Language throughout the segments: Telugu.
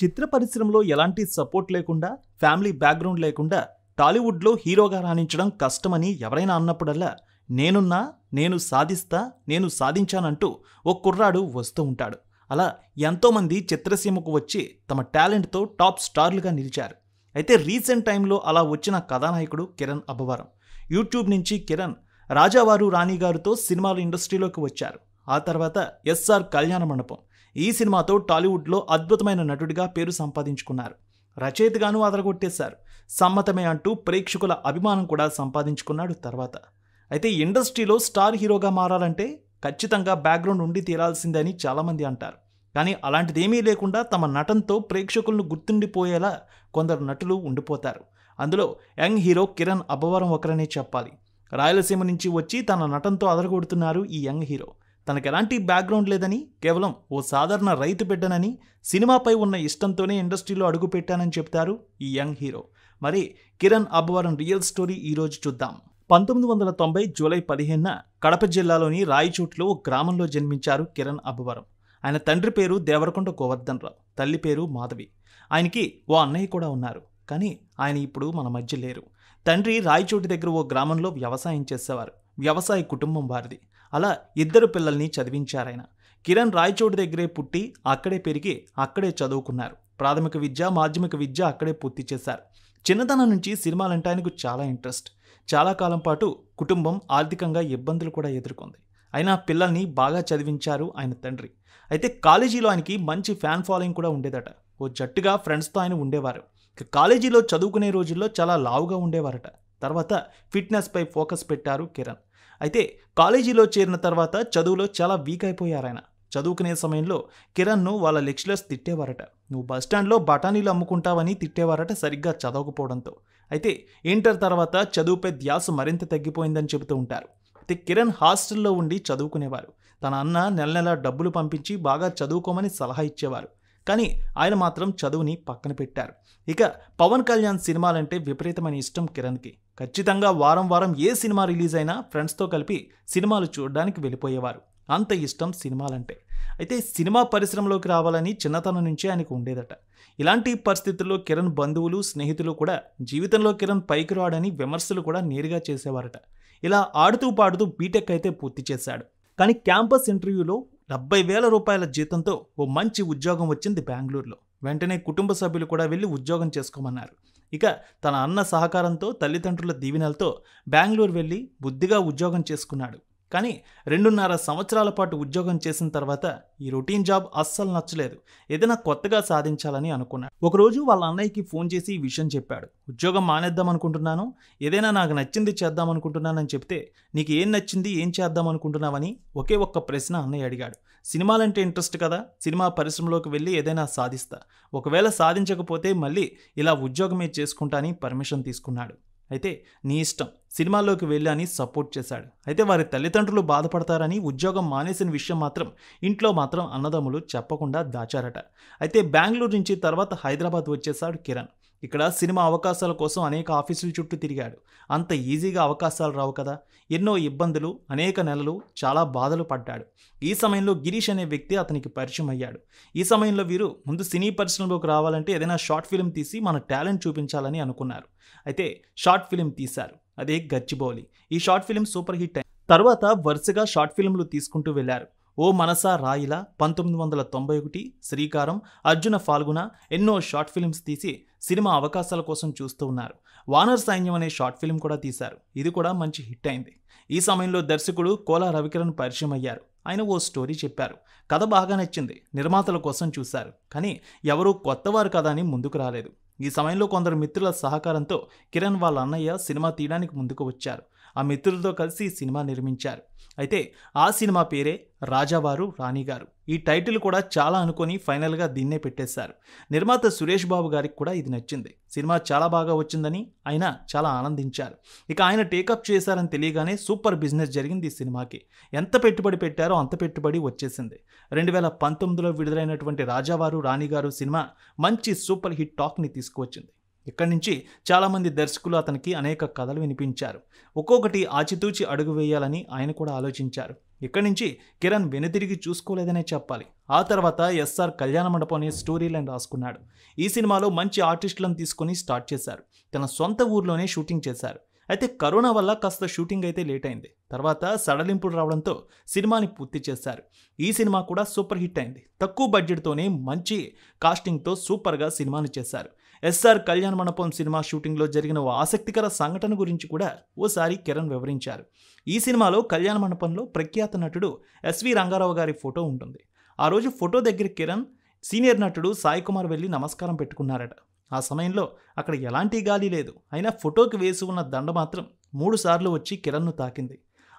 చిత్ర పరిశ్రమలో ఎలాంటి సపోర్ట్ లేకుండా ఫ్యామిలీ బ్యాక్గ్రౌండ్ లేకుండా టాలీవుడ్లో హీరోగా రాణించడం కష్టమని ఎవరైనా అన్నప్పుడల్లా నేనున్నా నేను సాధిస్తా నేను సాధించానంటూ ఓ కుర్రాడు వస్తూ ఉంటాడు అలా ఎంతోమంది చిత్రసీమకు వచ్చి తమ టాలెంట్తో టాప్ స్టార్లుగా నిలిచారు అయితే రీసెంట్ టైంలో అలా వచ్చిన కథానాయకుడు కిరణ్ అబ్బవరం యూట్యూబ్ నుంచి కిరణ్ రాజావారు రాణిగారుతో సినిమాల ఇండస్ట్రీలోకి వచ్చారు ఆ తర్వాత ఎస్ఆర్ కళ్యాణ మండపం ఈ సినిమాతో టాలీవుడ్లో అద్భుతమైన నటుడిగా పేరు సంపాదించుకున్నారు రచయితగాను అదరగొట్టేశారు సమ్మతమే అంటూ ప్రేక్షకుల అభిమానం కూడా సంపాదించుకున్నాడు తర్వాత అయితే ఇండస్ట్రీలో స్టార్ హీరోగా మారాలంటే ఖచ్చితంగా బ్యాక్గ్రౌండ్ ఉండి తీరాల్సిందని చాలామంది అంటారు కానీ అలాంటిదేమీ లేకుండా తమ నటంతో ప్రేక్షకులను గుర్తుండిపోయేలా కొందరు నటులు ఉండిపోతారు అందులో యంగ్ హీరో కిరణ్ అబ్బవరం ఒకరనే చెప్పాలి రాయలసీమ నుంచి వచ్చి తన నటంతో అదరగొడుతున్నారు ఈ యంగ్ హీరో తనకు ఎలాంటి బ్యాక్గ్రౌండ్ లేదని కేవలం ఓ సాధారణ రైతు బిడ్డనని సినిమాపై ఉన్న ఇష్టంతోనే ఇండస్ట్రీలో అడుగుపెట్టానని చెప్తారు ఈ యంగ్ హీరో మరి కిరణ్ అబ్బవరం రియల్ స్టోరీ ఈరోజు చూద్దాం పంతొమ్మిది వందల తొంభై జూలై పదిహేనున కడప జిల్లాలోని రాయచోట్లో ఓ గ్రామంలో జన్మించారు కిరణ్ అబ్బవరం ఆయన తండ్రి పేరు దేవరకొండ గోవర్ధన్ రావు తల్లి పేరు మాధవి ఆయనకి ఓ అన్నయ్య కూడా ఉన్నారు కానీ ఆయన ఇప్పుడు మన మధ్య లేరు తండ్రి రాయచోటి దగ్గర ఓ గ్రామంలో వ్యవసాయం చేసేవారు వ్యవసాయ కుటుంబం వారిది అలా ఇద్దరు పిల్లల్ని చదివించారాయన కిరణ్ రాయచోటి దగ్గరే పుట్టి అక్కడే పెరిగి అక్కడే చదువుకున్నారు ప్రాథమిక విద్య మాధ్యమిక విద్య అక్కడే పూర్తి చేశారు చిన్నతనం నుంచి సినిమాలంటే ఆయనకు చాలా ఇంట్రెస్ట్ చాలా కాలం పాటు కుటుంబం ఆర్థికంగా ఇబ్బందులు కూడా ఎదుర్కొంది అయినా పిల్లల్ని బాగా చదివించారు ఆయన తండ్రి అయితే కాలేజీలో ఆయనకి మంచి ఫ్యాన్ ఫాలోయింగ్ కూడా ఉండేదట ఓ జట్టుగా ఫ్రెండ్స్తో ఆయన ఉండేవారు కాలేజీలో చదువుకునే రోజుల్లో చాలా లావుగా ఉండేవారట తర్వాత ఫిట్నెస్పై ఫోకస్ పెట్టారు కిరణ్ అయితే కాలేజీలో చేరిన తర్వాత చదువులో చాలా వీక్ అయిపోయారాయన చదువుకునే సమయంలో కిరణ్ను వాళ్ళ లెక్చరర్స్ తిట్టేవారట నువ్వు బస్టాండ్లో బఠానీలు అమ్ముకుంటావని తిట్టేవారట సరిగ్గా చదవకపోవడంతో అయితే ఇంటర్ తర్వాత చదువుపై ధ్యాస మరింత తగ్గిపోయిందని చెబుతూ ఉంటారు అయితే కిరణ్ హాస్టల్లో ఉండి చదువుకునేవారు తన అన్న నెల నెల డబ్బులు పంపించి బాగా చదువుకోమని సలహా ఇచ్చేవారు కానీ ఆయన మాత్రం చదువుని పక్కన పెట్టారు ఇక పవన్ కళ్యాణ్ సినిమాలంటే విపరీతమైన ఇష్టం కిరణ్కి ఖచ్చితంగా వారం వారం ఏ సినిమా రిలీజ్ అయినా ఫ్రెండ్స్తో కలిపి సినిమాలు చూడడానికి వెళ్ళిపోయేవారు అంత ఇష్టం సినిమాలంటే అయితే సినిమా పరిశ్రమలోకి రావాలని చిన్నతనం నుంచే ఆయనకు ఉండేదట ఇలాంటి పరిస్థితుల్లో కిరణ్ బంధువులు స్నేహితులు కూడా జీవితంలో కిరణ్ పైకి రాడని విమర్శలు కూడా నేరుగా చేసేవారట ఇలా ఆడుతూ పాడుతూ బీటెక్ అయితే పూర్తి చేశాడు కానీ క్యాంపస్ ఇంటర్వ్యూలో డెబ్బై వేల రూపాయల జీతంతో ఓ మంచి ఉద్యోగం వచ్చింది బెంగళూరులో వెంటనే కుటుంబ సభ్యులు కూడా వెళ్ళి ఉద్యోగం చేసుకోమన్నారు ఇక తన అన్న సహకారంతో తల్లిదండ్రుల దీవెనలతో బెంగళూరు వెళ్ళి బుద్ధిగా ఉద్యోగం చేసుకున్నాడు కానీ రెండున్నర సంవత్సరాల పాటు ఉద్యోగం చేసిన తర్వాత ఈ రొటీన్ జాబ్ అస్సలు నచ్చలేదు ఏదైనా కొత్తగా సాధించాలని అనుకున్నాడు ఒకరోజు వాళ్ళ అన్నయ్యకి ఫోన్ చేసి ఈ విషయం చెప్పాడు ఉద్యోగం మానేద్దాం అనుకుంటున్నాను ఏదైనా నాకు నచ్చింది చేద్దాం అనుకుంటున్నానని చెప్తే నీకు ఏం నచ్చింది ఏం చేద్దాం అనుకుంటున్నావని ఒకే ఒక్క ప్రశ్న అన్నయ్య అడిగాడు సినిమాలంటే ఇంట్రెస్ట్ కదా సినిమా పరిశ్రమలోకి వెళ్ళి ఏదైనా సాధిస్తా ఒకవేళ సాధించకపోతే మళ్ళీ ఇలా ఉద్యోగమే చేసుకుంటా అని పర్మిషన్ తీసుకున్నాడు అయితే నీ ఇష్టం సినిమాల్లోకి వెళ్ళని సపోర్ట్ చేశాడు అయితే వారి తల్లిదండ్రులు బాధపడతారని ఉద్యోగం మానేసిన విషయం మాత్రం ఇంట్లో మాత్రం అన్నదమ్ములు చెప్పకుండా దాచారట అయితే బెంగళూరు నుంచి తర్వాత హైదరాబాద్ వచ్చేశాడు కిరణ్ ఇక్కడ సినిమా అవకాశాల కోసం అనేక ఆఫీసుల చుట్టూ తిరిగాడు అంత ఈజీగా అవకాశాలు రావు కదా ఎన్నో ఇబ్బందులు అనేక నెలలు చాలా బాధలు పడ్డాడు ఈ సమయంలో గిరీష్ అనే వ్యక్తి అతనికి పరిచయం అయ్యాడు ఈ సమయంలో వీరు ముందు సినీ పరిశ్రమలోకి రావాలంటే ఏదైనా షార్ట్ ఫిల్మ్ తీసి మన టాలెంట్ చూపించాలని అనుకున్నారు అయితే షార్ట్ ఫిలిం తీశారు అదే గచ్చిబౌలి ఈ షార్ట్ ఫిలిం సూపర్ హిట్ తర్వాత వరుసగా షార్ట్ ఫిల్మ్లు తీసుకుంటూ వెళ్ళారు ఓ మనసా రాయిల పంతొమ్మిది వందల తొంభై ఒకటి శ్రీకారం అర్జున ఫాల్గుణ ఎన్నో షార్ట్ ఫిల్మ్స్ తీసి సినిమా అవకాశాల కోసం చూస్తూ ఉన్నారు వానర్ సైన్యం అనే షార్ట్ ఫిల్మ్ కూడా తీశారు ఇది కూడా మంచి హిట్ అయింది ఈ సమయంలో దర్శకుడు కోలా రవికిరణ్ పరిచయం అయ్యారు ఆయన ఓ స్టోరీ చెప్పారు కథ బాగా నచ్చింది నిర్మాతల కోసం చూశారు కానీ ఎవరూ కొత్తవారు కథ అని ముందుకు రాలేదు ఈ సమయంలో కొందరు మిత్రుల సహకారంతో కిరణ్ వాళ్ళ అన్నయ్య సినిమా తీయడానికి ముందుకు వచ్చారు ఆ మిత్రులతో కలిసి సినిమా నిర్మించారు అయితే ఆ సినిమా పేరే రాజావారు రాణిగారు ఈ టైటిల్ కూడా చాలా అనుకొని ఫైనల్గా దీన్నే పెట్టేశారు నిర్మాత సురేష్ బాబు గారికి కూడా ఇది నచ్చింది సినిమా చాలా బాగా వచ్చిందని ఆయన చాలా ఆనందించారు ఇక ఆయన టేకప్ చేశారని తెలియగానే సూపర్ బిజినెస్ జరిగింది ఈ సినిమాకి ఎంత పెట్టుబడి పెట్టారో అంత పెట్టుబడి వచ్చేసింది రెండు వేల పంతొమ్మిదిలో విడుదలైనటువంటి రాజావారు రాణిగారు సినిమా మంచి సూపర్ హిట్ టాక్ని తీసుకువచ్చింది ఇక్కడి నుంచి చాలామంది దర్శకులు అతనికి అనేక కథలు వినిపించారు ఒక్కొక్కటి ఆచితూచి అడుగు వేయాలని ఆయన కూడా ఆలోచించారు ఇక్కడి నుంచి కిరణ్ వెనుతిరిగి చూసుకోలేదనే చెప్పాలి ఆ తర్వాత ఎస్ఆర్ కళ్యాణ మండపం అనే స్టోరీ లైన్ రాసుకున్నాడు ఈ సినిమాలో మంచి ఆర్టిస్టులను తీసుకొని స్టార్ట్ చేశారు తన సొంత ఊర్లోనే షూటింగ్ చేశారు అయితే కరోనా వల్ల కాస్త షూటింగ్ అయితే లేట్ అయింది తర్వాత సడలింపులు రావడంతో సినిమాని పూర్తి చేశారు ఈ సినిమా కూడా సూపర్ హిట్ అయింది తక్కువ బడ్జెట్తోనే మంచి కాస్టింగ్తో సూపర్గా సినిమాని చేశారు ఎస్ఆర్ కళ్యాణ మండపం సినిమా షూటింగ్లో జరిగిన ఓ ఆసక్తికర సంఘటన గురించి కూడా ఓసారి కిరణ్ వివరించారు ఈ సినిమాలో కళ్యాణ మండపంలో ప్రఖ్యాత నటుడు ఎస్వి రంగారావు గారి ఫోటో ఉంటుంది ఆ రోజు ఫోటో దగ్గర కిరణ్ సీనియర్ నటుడు సాయి కుమార్ వెళ్ళి నమస్కారం పెట్టుకున్నారట ఆ సమయంలో అక్కడ ఎలాంటి గాలి లేదు అయినా ఫోటోకి వేసి ఉన్న దండ మాత్రం మూడుసార్లు వచ్చి కిరణ్ను తాకింది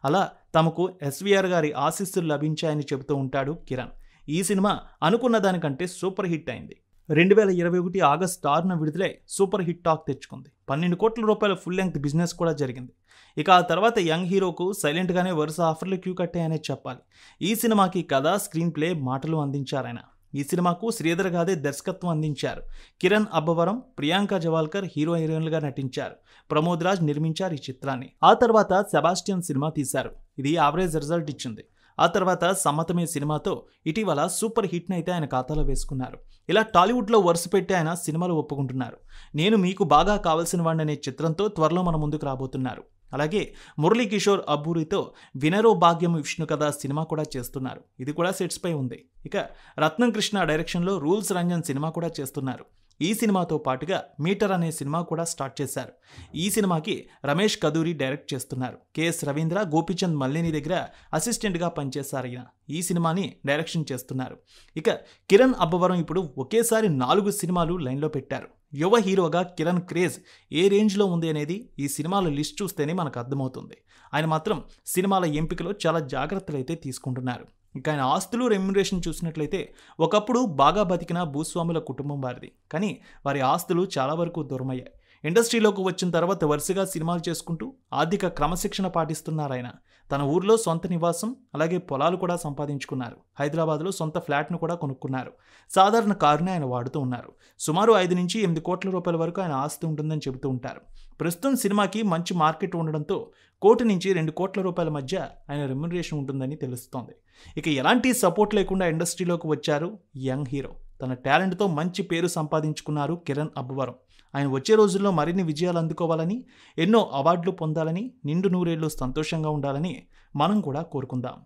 అలా తమకు ఎస్వీఆర్ గారి ఆశీస్సులు లభించాయని చెబుతూ ఉంటాడు కిరణ్ ఈ సినిమా అనుకున్న దానికంటే సూపర్ హిట్ అయింది రెండు వేల ఇరవై ఒకటి ఆగస్ట్ ఆరున విడుదలై సూపర్ హిట్ టాక్ తెచ్చుకుంది పన్నెండు కోట్ల రూపాయల ఫుల్ లెంగ్త్ బిజినెస్ కూడా జరిగింది ఇక ఆ తర్వాత యంగ్ హీరోకు సైలెంట్గానే వరుస ఆఫర్లు క్యూ కట్టాయనే చెప్పాలి ఈ సినిమాకి కథ స్క్రీన్ ప్లే మాటలు అందించారాయన ఈ సినిమాకు శ్రీధర్ గాదే దర్శకత్వం అందించారు కిరణ్ అబ్బవరం ప్రియాంక జవాల్కర్ హీరో హీరోయిన్లుగా నటించారు ప్రమోద్ రాజ్ నిర్మించారు ఈ చిత్రాన్ని ఆ తర్వాత సెబాస్టియన్ సినిమా తీశారు ఇది యావరేజ్ రిజల్ట్ ఇచ్చింది ఆ తర్వాత సమ్మతమే సినిమాతో ఇటీవల సూపర్ హిట్ని అయితే ఆయన ఖాతాలో వేసుకున్నారు ఇలా టాలీవుడ్లో వరుస పెట్టి ఆయన సినిమాలు ఒప్పుకుంటున్నారు నేను మీకు బాగా కావాల్సిన వాడిననే చిత్రంతో త్వరలో మన ముందుకు రాబోతున్నారు అలాగే మురళీ కిషోర్ అబ్బూరితో వినరో భాగ్యం విష్ణు కథ సినిమా కూడా చేస్తున్నారు ఇది కూడా సెట్స్పై ఉంది ఇక రత్నం కృష్ణ డైరెక్షన్లో రూల్స్ రంజన్ సినిమా కూడా చేస్తున్నారు ఈ సినిమాతో పాటుగా మీటర్ అనే సినిమా కూడా స్టార్ట్ చేశారు ఈ సినిమాకి రమేష్ కదూరి డైరెక్ట్ చేస్తున్నారు కెఎస్ రవీంద్ర గోపీచంద్ మల్లిని దగ్గర అసిస్టెంట్గా పనిచేశారు ఆయన ఈ సినిమాని డైరెక్షన్ చేస్తున్నారు ఇక కిరణ్ అబ్బవరం ఇప్పుడు ఒకేసారి నాలుగు సినిమాలు లైన్లో పెట్టారు యువ హీరోగా కిరణ్ క్రేజ్ ఏ రేంజ్లో ఉంది అనేది ఈ సినిమాల లిస్ట్ చూస్తేనే మనకు అర్థమవుతుంది ఆయన మాత్రం సినిమాల ఎంపికలో చాలా జాగ్రత్తలు అయితే తీసుకుంటున్నారు ఇంకా ఆయన ఆస్తులు రెమ్యునరేషన్ చూసినట్లయితే ఒకప్పుడు బాగా బతికిన భూస్వాముల కుటుంబం వారిది కానీ వారి ఆస్తులు చాలా వరకు దూరమయ్యాయి ఇండస్ట్రీలోకి వచ్చిన తర్వాత వరుసగా సినిమాలు చేసుకుంటూ ఆర్థిక క్రమశిక్షణ పాటిస్తున్నారాయన తన ఊర్లో సొంత నివాసం అలాగే పొలాలు కూడా సంపాదించుకున్నారు హైదరాబాద్లో సొంత ఫ్లాట్ను కూడా కొనుక్కున్నారు సాధారణ కారుని ఆయన వాడుతూ ఉన్నారు సుమారు ఐదు నుంచి ఎనిమిది కోట్ల రూపాయల వరకు ఆయన ఆస్తి ఉంటుందని చెబుతూ ఉంటారు ప్రస్తుతం సినిమాకి మంచి మార్కెట్ ఉండడంతో కోటి నుంచి రెండు కోట్ల రూపాయల మధ్య ఆయన రెమ్యునరేషన్ ఉంటుందని తెలుస్తోంది ఇక ఎలాంటి సపోర్ట్ లేకుండా ఇండస్ట్రీలోకి వచ్చారు యంగ్ హీరో తన టాలెంట్తో మంచి పేరు సంపాదించుకున్నారు కిరణ్ అబ్బవరం ఆయన వచ్చే రోజుల్లో మరిన్ని విజయాలు అందుకోవాలని ఎన్నో అవార్డులు పొందాలని నిండు నూరేళ్లు సంతోషంగా ఉండాలని మనం కూడా కోరుకుందాం